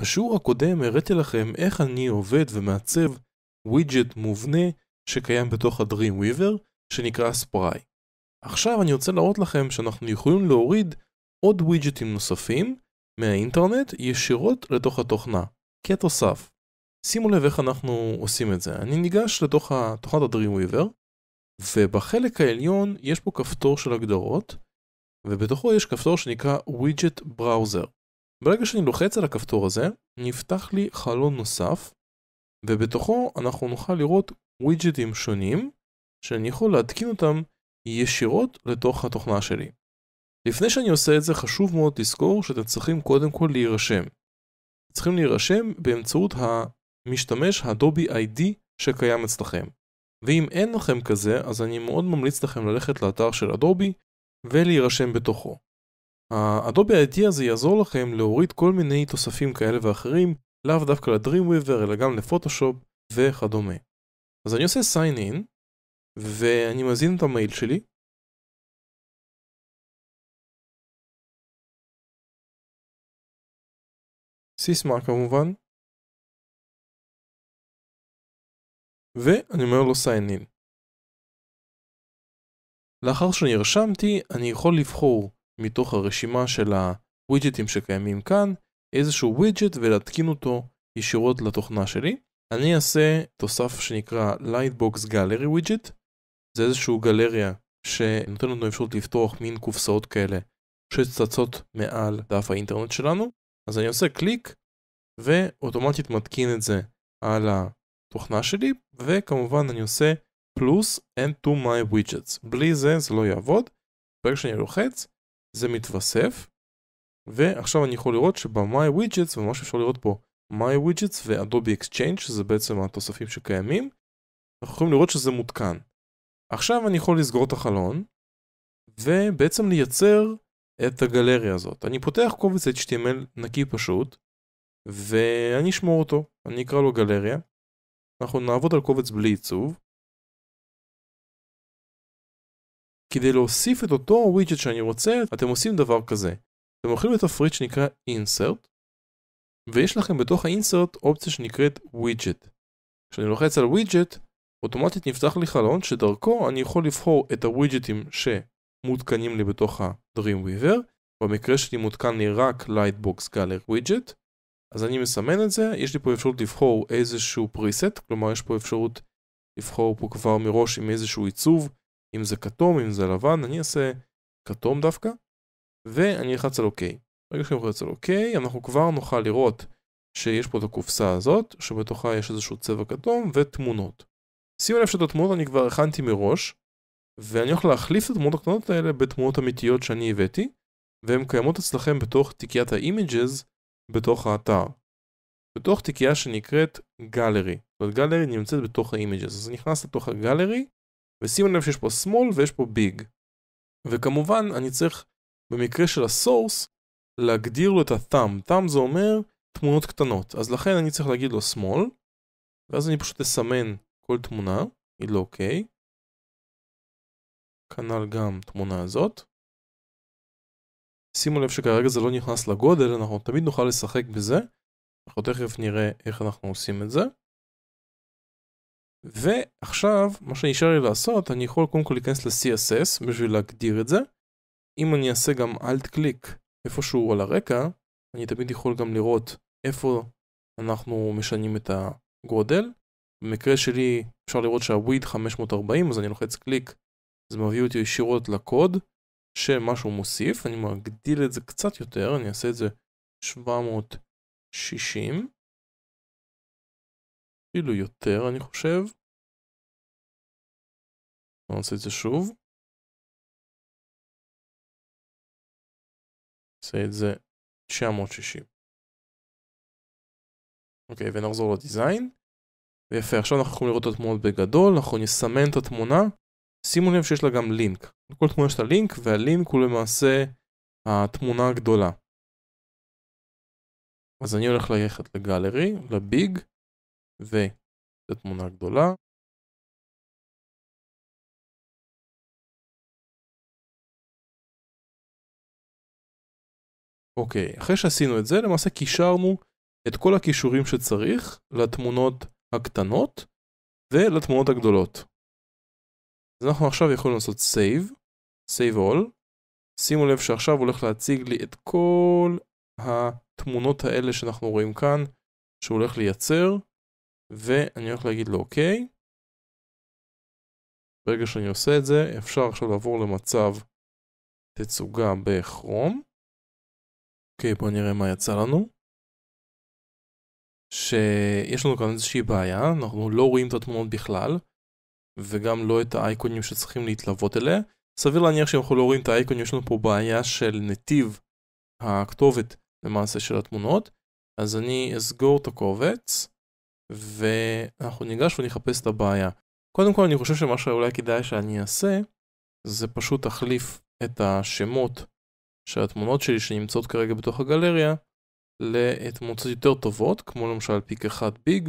בשיעור הקודם הראיתי לכם איך אני עובד ומעצב ווידג'ט מובנה שקיים בתוך ה-Dreamweaver שנקרא ספריי. עכשיו אני רוצה להראות לכם שאנחנו יכולים להוריד עוד ווידג'טים נוספים מהאינטרנט ישירות לתוך התוכנה, כתוסף. שימו לב איך אנחנו עושים את זה. אני ניגש לתוך התוכנת ה-Dreamweaver ובחלק העליון יש פה כפתור של הגדרות ובתוכו יש כפתור שנקרא widget browser. ברגע שאני לוחץ על הכפתור הזה, נפתח לי חלון נוסף, ובתוכו אנחנו נוכל לראות ווידג'טים שונים, שאני יכול להתקין אותם ישירות לתוך התוכנה שלי. לפני שאני עושה את זה חשוב מאוד לזכור שאתם צריכים קודם כל להירשם. צריכים להירשם באמצעות המשתמש הדובי ID שקיים אצלכם. ואם אין לכם כזה, אז אני מאוד ממליץ לכם ללכת לאתר של אדובי ולהירשם בתוכו. האדובי איי-די זה יעזור לכם להוריד כל מיני תוספים כאלה ואחרים, לאו דווקא לדרימוויבר אלא גם לפוטושופ וכדומה. אז אני עושה sign in, ואני מזין את המייל שלי, סיסמה כמובן, ואני אומר לו sign in. לאחר שנרשמתי, אני יכול לבחור מתוך הרשימה של הווידג'טים שקיימים כאן איזשהו ווידג'ט ולהתקין אותו ישירות לתוכנה שלי. אני אעשה תוסף שנקרא Lightbox Gallery Widget זה איזשהו גלריה שנותן לנו אפשרות לפתוח מין קופסאות כאלה שצצות מעל דף האינטרנט שלנו אז אני עושה קליק ואוטומטית מתקין את זה על התוכנה שלי וכמובן אני עושה פלוס and to my widgets בלי זה זה לא יעבוד ברגע שאני לוחץ זה מתווסף ועכשיו אני יכול לראות שב-My Widgets וממש אפשר לראות פה My Widgets ו-Adobe Exchange שזה בעצם התוספים שקיימים אנחנו יכולים לראות שזה מותקן עכשיו אני יכול לסגור את החלון ובעצם לייצר את הגלריה הזאת אני פותח קובץ HTML נקי פשוט ואני אשמור אותו, אני אקרא לו גלריה אנחנו נעבוד על קובץ בלי עיצוב כדי להוסיף את אותו ווידג'ט שאני רוצה, אתם עושים דבר כזה. אתם הולכים לתפריט שנקרא insert, ויש לכם בתוך ה-insert אופציה שנקראת widget. כשאני לוחץ על widget, אוטומטית נפתח לי חלון שדרכו אני יכול לבחור את הווידג'טים שמותקנים לי בתוך ה-Dreamweaver, במקרה שלי מותקן לי רק Lightbox Gallery widget, אז אני מסמן את זה, יש לי פה אפשרות לבחור איזשהו preset, כלומר יש פה אפשרות לבחור פה כבר מראש עם איזשהו עיצוב, אם זה כתום, אם זה לבן, אני אעשה כתום דווקא, ואני אלחץ על אוקיי. ברגע שאני אלחץ על אוקיי, אנחנו כבר נוכל לראות שיש פה את הקופסה הזאת, שבתוכה יש איזשהו צבע כתום ותמונות. שימו לב שאת התמונות אני כבר הכנתי מראש, ואני הולך להחליף את התמונות הקטנות האלה בתמונות אמיתיות שאני הבאתי, והן קיימות אצלכם בתוך תיקיית האימג'ז בתוך האתר. בתוך תיקייה שנקראת גלרי. זאת אומרת, גלרי נמצאת בתוך האימג'ז, אז אז נכנס לתוך הגלרי, ושימו לב שיש פה small ויש פה big. וכמובן אני צריך במקרה של הסורס להגדיר לו את ה-thumb. thumb זה אומר תמונות קטנות. אז לכן אני צריך להגיד לו small, ואז אני פשוט אסמן כל תמונה, היא לא אוקיי. כנ"ל גם תמונה הזאת. שימו לב שכרגע זה לא נכנס לגודל, אנחנו תמיד נוכל לשחק בזה. אנחנו תכף נראה איך אנחנו עושים את זה. ועכשיו מה שנשאר לי לעשות אני יכול קודם כל להיכנס ל-CSS בשביל להגדיר את זה אם אני אעשה גם אלט קליק איפשהו על הרקע אני תמיד יכול גם לראות איפה אנחנו משנים את הגודל במקרה שלי אפשר לראות שהוויד 540 אז אני לוחץ קליק זה מביא אותי ישירות לקוד שמשהו מוסיף אני מגדיל את זה קצת יותר אני אעשה את זה 760 אפילו יותר אני חושב. בוא נעשה את זה שוב. נעשה את זה 960. אוקיי, okay, ונחזור לדיזיין. ויפה, עכשיו אנחנו יכולים לראות את התמונות בגדול, אנחנו נסמן את התמונה. שימו לב שיש לה גם לינק. לכל תמונה יש את הלינק, והלינק הוא למעשה התמונה הגדולה. אז אני הולך ללכת לגלרי, לביג, וזו תמונה גדולה. אוקיי, אחרי שעשינו את זה למעשה קישרנו את כל הכישורים שצריך לתמונות הקטנות ולתמונות הגדולות. אז אנחנו עכשיו יכולים לעשות Save, Save All. שימו לב שעכשיו הוא הולך להציג לי את כל התמונות האלה שאנחנו רואים כאן, שהוא הולך לייצר. ואני הולך להגיד לו אוקיי. ברגע שאני עושה את זה, אפשר עכשיו לעבור למצב תצוגה בכרום. אוקיי, בואו נראה מה יצא לנו. שיש לנו כאן איזושהי בעיה, אנחנו לא רואים את התמונות בכלל, וגם לא את האייקונים שצריכים להתלוות אליה. סביר להניח שאם אנחנו לא רואים את האייקון, יש לנו פה בעיה של נתיב הכתובת למעשה של התמונות, אז אני אסגור את הקובץ, ואנחנו ניגש ונחפש את הבעיה. קודם כל אני חושב שמה שאולי כדאי שאני אעשה, זה פשוט תחליף את השמות של התמונות שלי שנמצאות כרגע בתוך הגלריה לתמונות יותר טובות, כמו למשל פיק אחד ביג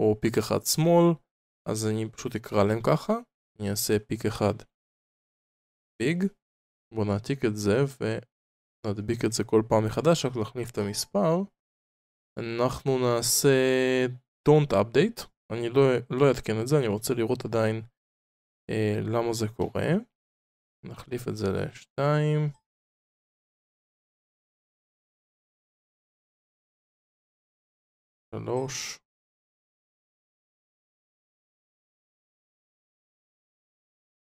או פיק אחד שמאל, אז אני פשוט אקרא להם ככה, אני אעשה פיק אחד ביג, בואו נעתיק את זה ונדביק את זה כל פעם מחדש, רק להחליף את המספר. אנחנו נעשה don't update, אני לא, לא אעדכן לא את זה, אני רוצה לראות עדיין אה, למה זה קורה. נחליף את זה ל-2. שלוש.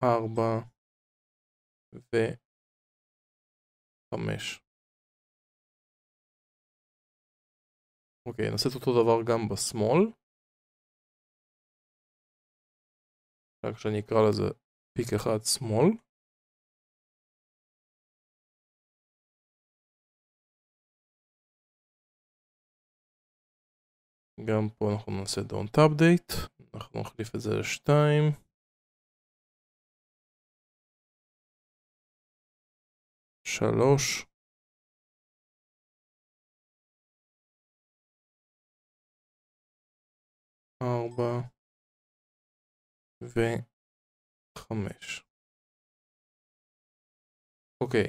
ארבע. וחמש. אוקיי, נעשה את אותו דבר גם בשמאל. רק שאני אקרא לזה פיק אחד שמאל. גם פה אנחנו נעשה don't update, אנחנו נחליף את זה לשתיים. שלוש. ארבע וחמש. אוקיי.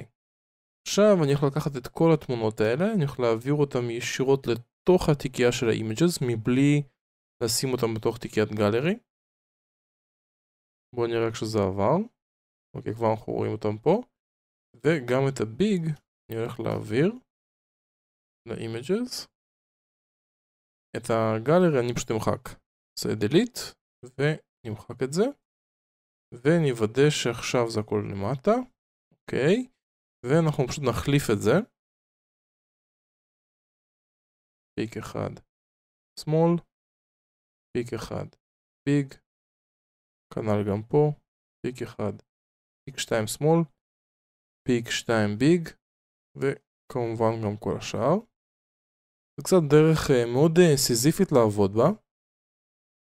עכשיו אני יכול לקחת את כל התמונות האלה, אני יכול להעביר אותן ישירות לתוך התיקייה של ה-images מבלי לשים אותן בתוך תיקיית גלרי. בואו נראה כשזה עבר. אוקיי, כבר אנחנו רואים אותן פה. וגם את הביג אני הולך להעביר ל-images. את הגלרי אני פשוט אמחק. נעשה delete ונמחק את זה ונוודא שעכשיו זה הכל למטה אוקיי ואנחנו פשוט נחליף את זה פיק אחד שמאל פיק אחד ביג כנ"ל גם פה פיק אחד פיק 2 שמאל פיק 2 ביג וכמובן גם כל השאר זה קצת דרך אה, מאוד אה, סיזיפית לעבוד בה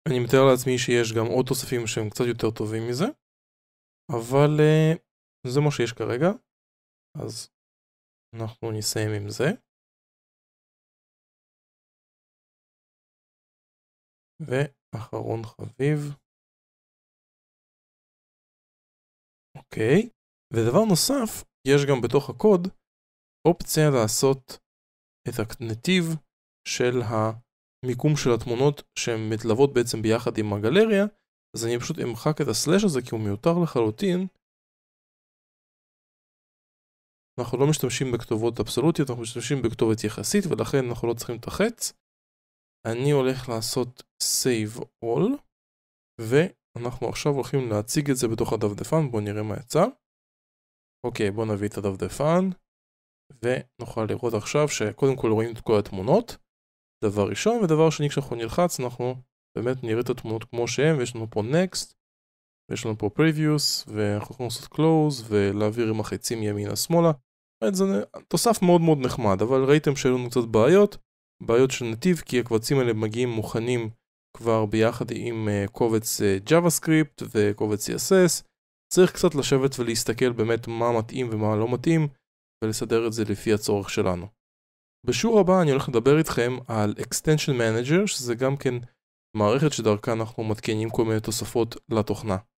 אני מתאר לעצמי שיש גם עוד תוספים שהם קצת יותר טובים מזה, אבל אה, זה מה שיש כרגע, אז אנחנו נסיים עם זה. ואחרון חביב. אוקיי, ודבר נוסף, יש גם בתוך הקוד אופציה לעשות את הנתיב של ה... מיקום של התמונות שהן מתלוות בעצם ביחד עם הגלריה, אז אני פשוט אמחק את הסלאש הזה כי הוא מיותר לחלוטין. אנחנו לא משתמשים בכתובות אבסולוטיות, אנחנו משתמשים בכתובת יחסית ולכן אנחנו לא צריכים את החץ. אני הולך לעשות save all ואנחנו עכשיו הולכים להציג את זה בתוך הדפדפן, בואו נראה מה יצא. אוקיי, בואו נביא את הדפדפן ונוכל לראות עכשיו שקודם כל רואים את כל התמונות. דבר ראשון, ודבר שני כשאנחנו נלחץ אנחנו באמת נראה את התמונות כמו שהן, ויש לנו פה Next, ויש לנו פה Previews, ואנחנו יכולים לעשות Close, ולהעביר עם החצים ימינה שמאלה. זה תוסף מאוד מאוד נחמד, אבל ראיתם שהיו לנו קצת בעיות, בעיות של נתיב, כי הקבצים האלה מגיעים מוכנים כבר ביחד עם אה, קובץ אה, JavaScript וקובץ CSS. צריך קצת לשבת ולהסתכל באמת מה מתאים ומה לא מתאים, ולסדר את זה לפי הצורך שלנו. בשיעור הבא אני הולך לדבר איתכם על Extension Manager, שזה גם כן מערכת שדרכה אנחנו מתקינים כל מיני תוספות לתוכנה.